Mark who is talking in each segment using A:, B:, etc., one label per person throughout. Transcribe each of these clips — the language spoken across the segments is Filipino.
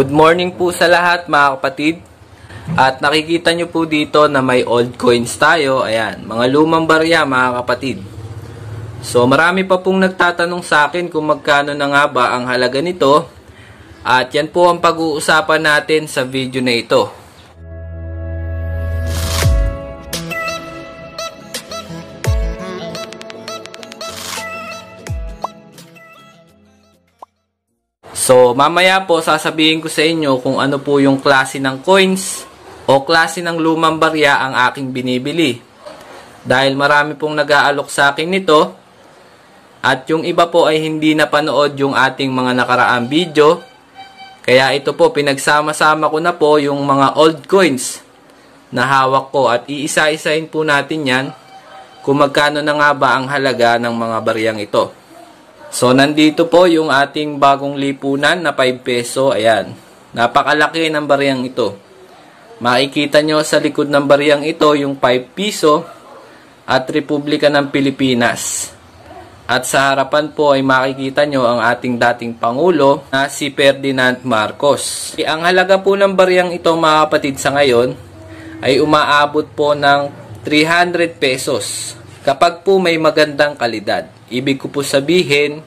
A: Good morning po sa lahat mga kapatid. At nakikita nyo po dito na may old coins tayo. Ayan, mga lumang barya mga kapatid. So marami pa pong nagtatanong sa akin kung magkano na nga ba ang halaga nito. At yan po ang pag-uusapan natin sa video na ito. So, mamaya po sasabihin ko sa inyo kung ano po yung klase ng coins o klase ng lumang barya ang aking binibili. Dahil marami pong nag-aalok sa akin nito at yung iba po ay hindi napanood yung ating mga nakaraang video. Kaya ito po, pinagsama-sama ko na po yung mga old coins na hawak ko at iisa-isahin po natin yan kung magkano na nga ba ang halaga ng mga baryang ito. So, nandito po yung ating bagong lipunan na 5 peso. Ayan. Napakalaki ng bariyang ito. Makikita nyo sa likod ng bariyang ito yung 5 piso at Republika ng Pilipinas. At sa harapan po ay makikita nyo ang ating dating Pangulo na si Ferdinand Marcos. Ang halaga po ng bariyang ito mga kapatid sa ngayon ay umaabot po ng 300 pesos kapag po may magandang kalidad. Ibig ko po sabihin,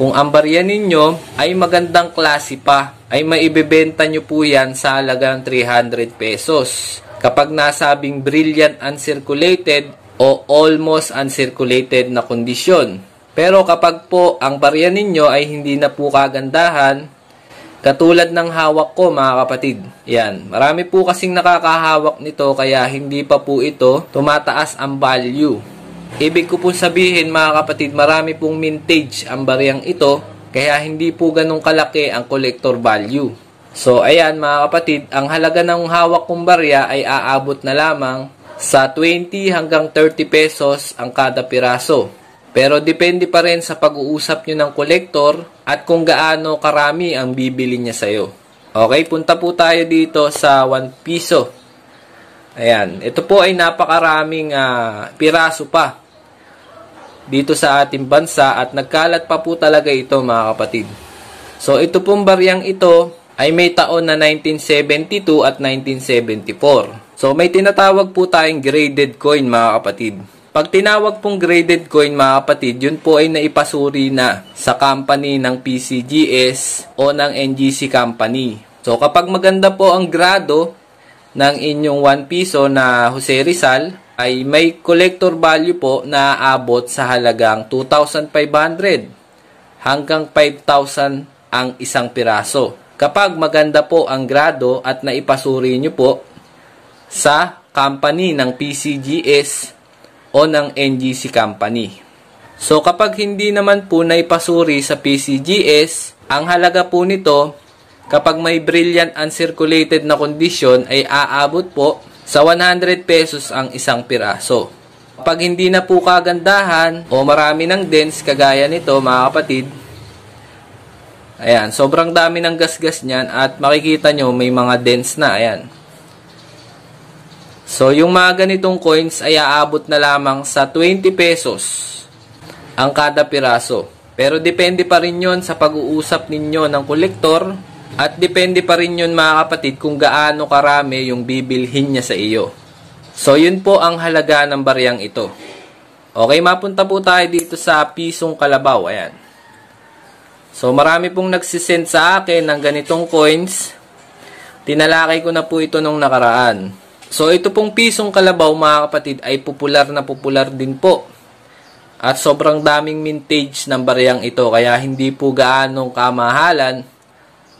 A: kung ang barya ninyo ay magandang klase pa, ay maibebenta nyo po yan sa halagang 300 pesos. Kapag nasabing brilliant uncirculated o almost uncirculated na kondisyon. Pero kapag po ang barya ninyo ay hindi na po kagandahan, Katulad ng hawak ko mga kapatid. Yan. Marami po kasing nakakahawak nito kaya hindi pa po ito tumataas ang value. Ibig ko po sabihin mga kapatid, marami pong mintage ang bariyang ito kaya hindi po ganun kalaki ang collector value. So ayan mga kapatid, ang halaga ng hawak kong barya ay aabot na lamang sa 20 hanggang 30 pesos ang kada piraso. Pero depende pa rin sa pag-uusap nyo ng collector at kung gaano karami ang bibili niya sa'yo. Okay, punta po tayo dito sa 1 piso. Ayan, ito po ay napakaraming uh, piraso pa dito sa ating bansa at nagkalat pa po talaga ito mga kapatid. So ito pong baryang ito ay may taon na 1972 at 1974. So may tinatawag po tayong graded coin mga kapatid. Pag tinawag pong graded coin mga kapatid, yun po ay naipasuri na sa company ng PCGS o ng NGC company. So kapag maganda po ang grado ng inyong 1 piso na Jose Rizal, ay may collector value po na aabot sa halagang 2,500 hanggang 5,000 ang isang piraso. Kapag maganda po ang grado at naipasuri nyo po sa company ng PCGS o ng NGC company. So kapag hindi naman po naipasuri sa PCGS, ang halaga po nito kapag may brilliant uncirculated na condition ay aabot po sa 100 pesos ang isang piraso. Pag hindi na po kagandahan o marami ng dents kagaya nito mga kapatid, ayan, sobrang dami ng gasgas niyan at makikita nyo may mga dents na, ayan. So, yung mga ganitong coins ay aabot na lamang sa 20 pesos ang kada piraso. Pero depende pa rin yon sa pag-uusap ninyo ng kolektor at depende pa rin yun mga kapatid kung gaano karami yung bibilhin niya sa iyo. So yun po ang halaga ng bariyang ito. Okay, mapunta po tayo dito sa pisong kalabaw. Ayan. So marami pong nagsisend sa akin ng ganitong coins. Tinalakay ko na po ito nung nakaraan. So ito pong pisong kalabaw mga kapatid ay popular na popular din po. At sobrang daming mintage ng bariyang ito kaya hindi po gaano kamahalan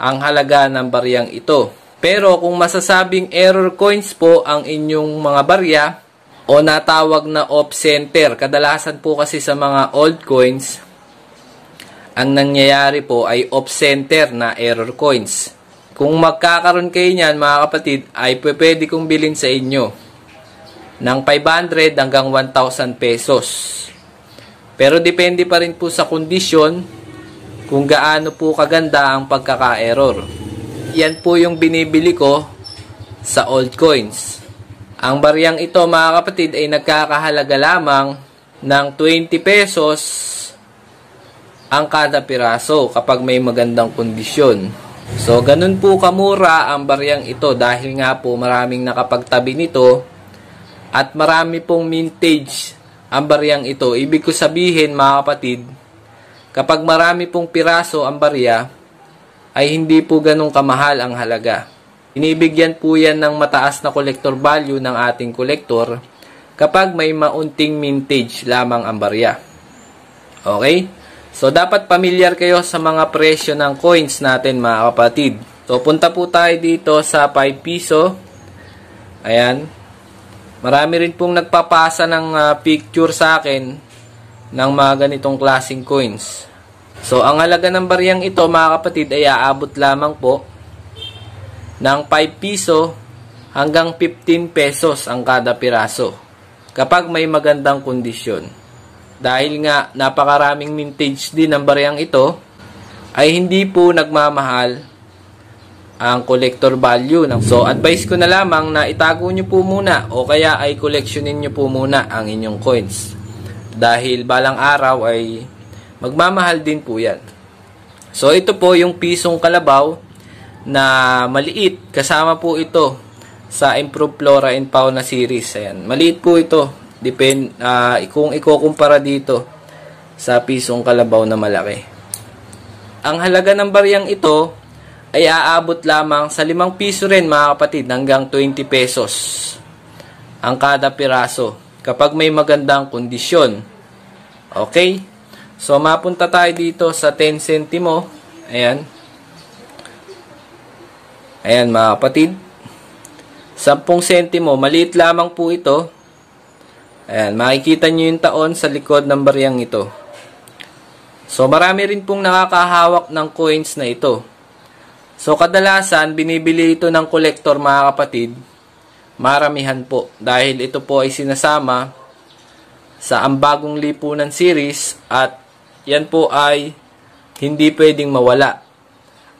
A: ang halaga ng bariyang ito. Pero kung masasabing error coins po ang inyong mga barya o natawag na off center, kadalasan po kasi sa mga old coins, ang nangyayari po ay off center na error coins. Kung magkakaroon kayo niyan mga kapatid, ay pwede kong bilhin sa inyo ng 500 hanggang 1,000 pesos. Pero depende pa rin po sa kondisyon kung gaano po kaganda ang pagkaka-error. Yan po yung binibili ko sa old coins. Ang bariyang ito mga kapatid ay nagkakahalaga lamang ng 20 pesos ang kada piraso kapag may magandang kondisyon. So ganun po kamura ang bariyang ito dahil nga po maraming nakapagtabi nito at marami pong mintage ang bariyang ito. Ibig ko sabihin mga kapatid, Kapag marami pong piraso ang barya, ay hindi po ganong kamahal ang halaga. Inibigyan po yan ng mataas na collector value ng ating collector kapag may maunting mintage lamang ang barya. Okay? So, dapat pamilyar kayo sa mga presyo ng coins natin mga kapatid. So, punta po tayo dito sa 5 piso. Ayan. Marami rin pong nagpapasa ng uh, picture sa akin ng mga ganitong klaseng coins. So, ang halaga ng bariyang ito, mga kapatid, ay aabot lamang po ng 5 piso hanggang 15 pesos ang kada piraso kapag may magandang kondisyon. Dahil nga napakaraming mintage din ng bariyang ito, ay hindi po nagmamahal ang collector value. Ng so, advice ko na lamang na itago nyo po muna o kaya ay collectionin nyo po muna ang inyong coins. Dahil balang araw ay magmamahal din po yan. So ito po yung pisong kalabaw na maliit. Kasama po ito sa Improved Flora and Fauna series. Ayan. Maliit po ito. Depend, uh, kung ikukumpara dito sa pisong kalabaw na malaki. Ang halaga ng bariyang ito ay aabot lamang sa 5 piso rin mga kapatid hanggang 20 pesos ang kada piraso kapag may magandang kondisyon. Okay? So, mapunta tayo dito sa 10 centimo. Ayan. Ayan, mga kapatid. 10 centimo. Maliit lamang po ito. Ayan, makikita nyo yung taon sa likod ng bariyang ito. So, marami rin pong nakakahawak ng coins na ito. So, kadalasan, binibili ito ng collector, mga kapatid, maramihan po dahil ito po ay sinasama sa ang bagong lipunan series at yan po ay hindi pwedeng mawala.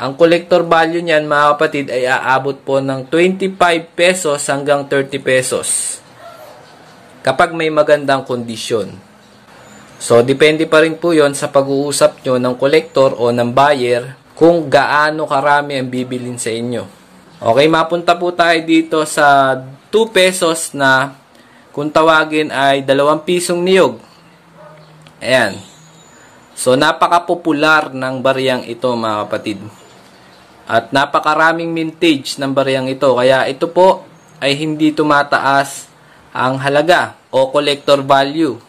A: Ang collector value niyan mga kapatid ay aabot po ng 25 pesos hanggang 30 pesos kapag may magandang kondisyon. So depende pa rin po yon sa pag-uusap nyo ng collector o ng buyer kung gaano karami ang bibilin sa inyo. Okay, mapunta po tayo dito sa 2 pesos na kung tawagin ay 2 pisong niyog. Ayan. So, napaka-popular ng bariyang ito mga kapatid. At napakaraming mintage ng bariyang ito. Kaya ito po ay hindi tumataas ang halaga o collector value.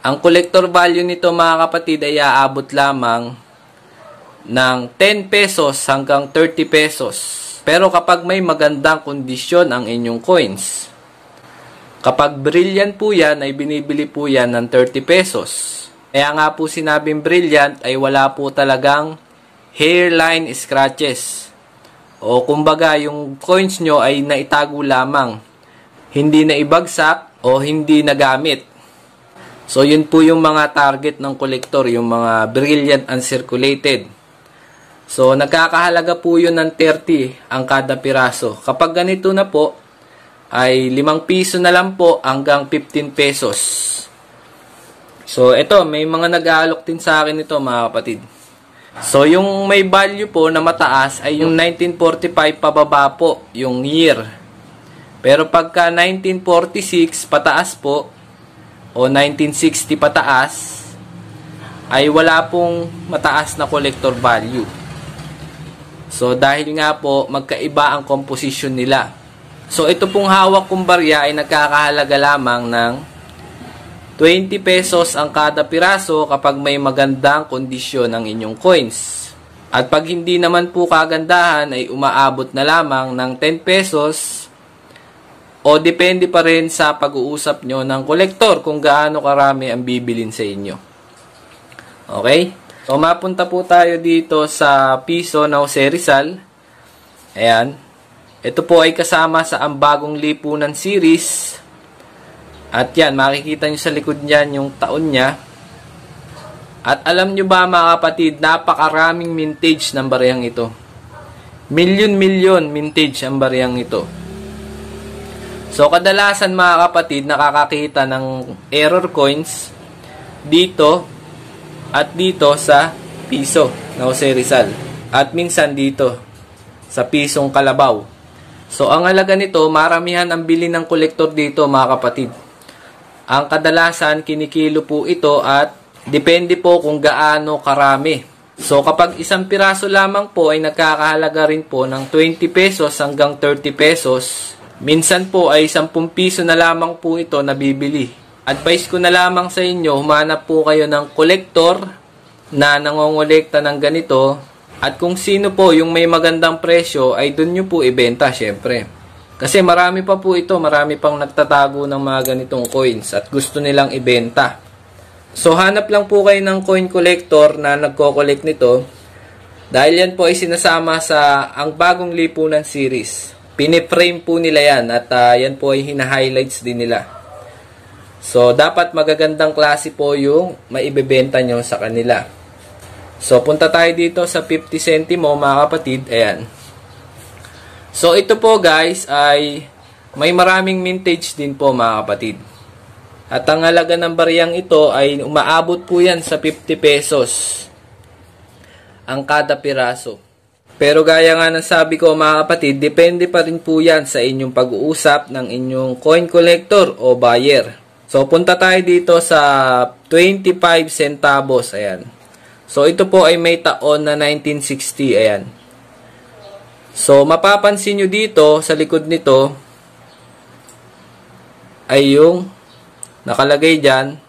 A: Ang collector value nito mga kapatid ay aabot lamang ng 10 pesos hanggang 30 pesos. Pero kapag may magandang kondisyon ang inyong coins. Kapag brilliant po yan, ay binibili po yan ng 30 pesos. Kaya nga po sinabing brilliant ay wala po talagang hairline scratches. O kumbaga yung coins nyo ay naitago lamang. Hindi na ibagsak o hindi nagamit. So yun po yung mga target ng collector, yung mga brilliant uncirculated. So, nagkakahalaga po yun ng 30 ang kada piraso. Kapag ganito na po, ay 5 piso na lang po hanggang 15 pesos. So, ito, may mga nag-aalok din sa akin ito mga kapatid. So, yung may value po na mataas ay yung 1945 pababa po, yung year. Pero pagka 1946 pataas po, o 1960 pataas, ay wala pong mataas na collector value. So, dahil nga po, magkaiba ang composition nila. So, ito pong hawak kong barya ay nagkakahalaga lamang ng 20 pesos ang kada piraso kapag may magandang kondisyon ang inyong coins. At pag hindi naman po kagandahan ay umaabot na lamang ng 10 pesos o depende pa rin sa pag-uusap nyo ng kolektor kung gaano karami ang bibilin sa inyo. Okay? So, mapunta po tayo dito sa piso na Jose Rizal. Ayan. Ito po ay kasama sa ang bagong lipunan series. At yan, makikita nyo sa likod niyan yung taon niya. At alam nyo ba mga kapatid, napakaraming mintage ng bariyang ito. Million-million mintage ang bariyang ito. So, kadalasan mga kapatid, nakakakita ng error coins dito at dito sa piso na Jose Rizal at minsan dito sa pisong kalabaw. So ang alaga nito, maramihan ang bili ng kolektor dito mga kapatid. Ang kadalasan kinikilo po ito at depende po kung gaano karami. So kapag isang piraso lamang po ay nagkakahalaga rin po ng 20 pesos hanggang 30 pesos. Minsan po ay 10 piso na lamang po ito nabibili advice ko na lamang sa inyo, humanap po kayo ng collector na nangongolekta ng ganito at kung sino po yung may magandang presyo ay dun nyo po ibenta syempre. Kasi marami pa po ito, marami pang nagtatago ng mga ganitong coins at gusto nilang ibenta. So hanap lang po kayo ng coin collector na nagko-collect nito dahil yan po ay sinasama sa ang bagong lipunan series. Piniframe po nila yan at uh, yan po ay hina-highlights din nila. So, dapat magagandang klase po yung maibebenta nyo sa kanila. So, punta tayo dito sa 50 centimo mga kapatid. Ayan. So, ito po guys ay may maraming mintage din po mga kapatid. At ang halaga ng bariyang ito ay umaabot po yan sa 50 pesos ang kada piraso. Pero gaya nga ng sabi ko mga kapatid, depende pa rin po yan sa inyong pag-uusap ng inyong coin collector o buyer. So, punta tayo dito sa 25 centavos. Ayan. So, ito po ay may taon na 1960. Ayan. So, mapapansin nyo dito sa likod nito ay yung nakalagay dyan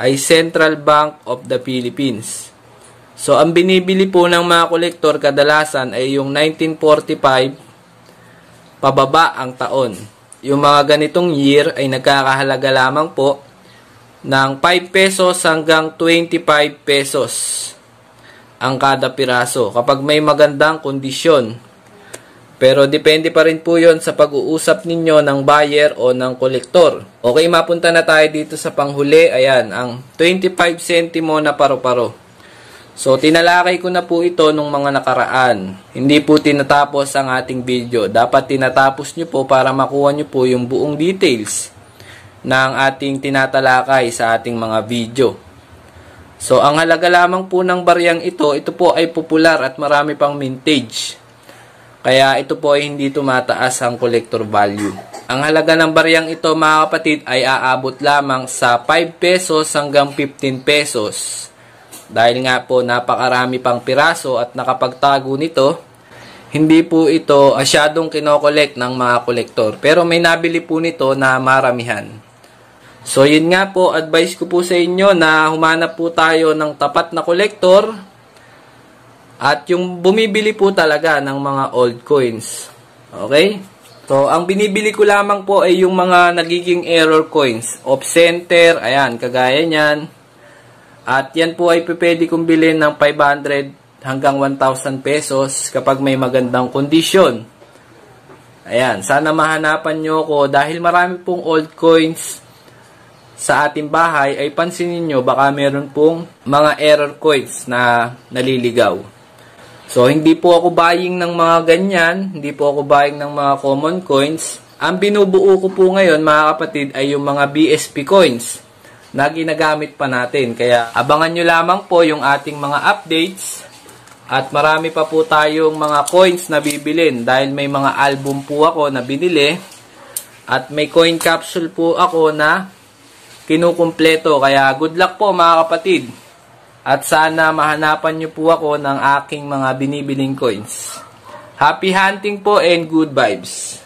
A: ay Central Bank of the Philippines. So, ang binibili po ng mga kolektor kadalasan ay yung 1945 pababa ang taon. Yung mga ganitong year ay nagkakahalaga lamang po ng 5 pesos hanggang 25 pesos ang kada piraso kapag may magandang kondisyon. Pero depende pa rin po yon sa pag-uusap ninyo ng buyer o ng kolektor. Okay, mapunta na tayo dito sa panghuli. Ayan, ang 25 centimo na paro-paro. So, tinalakay ko na po ito nung mga nakaraan. Hindi po tinatapos ang ating video. Dapat tinatapos nyo po para makuha nyo po yung buong details ng ating tinatalakay sa ating mga video. So, ang halaga lamang po ng bariyang ito, ito po ay popular at marami pang vintage. Kaya ito po ay hindi tumataas ang collector value. Ang halaga ng bariyang ito mga kapatid ay aabot lamang sa 5 pesos hanggang 15 pesos. Dahil nga po napakarami pang piraso at nakapagtago nito, hindi po ito asyadong kinokolekt ng mga kolektor. Pero may nabili po nito na maramihan. So yun nga po, advice ko po sa inyo na humanap po tayo ng tapat na kolektor at yung bumibili po talaga ng mga old coins. Okay? So, ang binibili ko lamang po ay yung mga nagiging error coins. Off center, ayan, kagaya niyan. At yan po ay pwede kong bilhin ng 500 hanggang 1,000 pesos kapag may magandang kondisyon. Ayan, sana mahanapan nyo ko dahil marami pong old coins sa ating bahay ay pansinin nyo baka meron pong mga error coins na naliligaw. So, hindi po ako buying ng mga ganyan, hindi po ako buying ng mga common coins. Ang binubuo ko po ngayon, mga kapatid, ay yung mga BSP coins na ginagamit pa natin. Kaya abangan nyo lamang po yung ating mga updates at marami pa po tayong mga coins na bibilin dahil may mga album po ako na binili at may coin capsule po ako na kinukumpleto. Kaya good luck po mga kapatid at sana mahanapan nyo po ako ng aking mga binibiling coins. Happy hunting po and good vibes!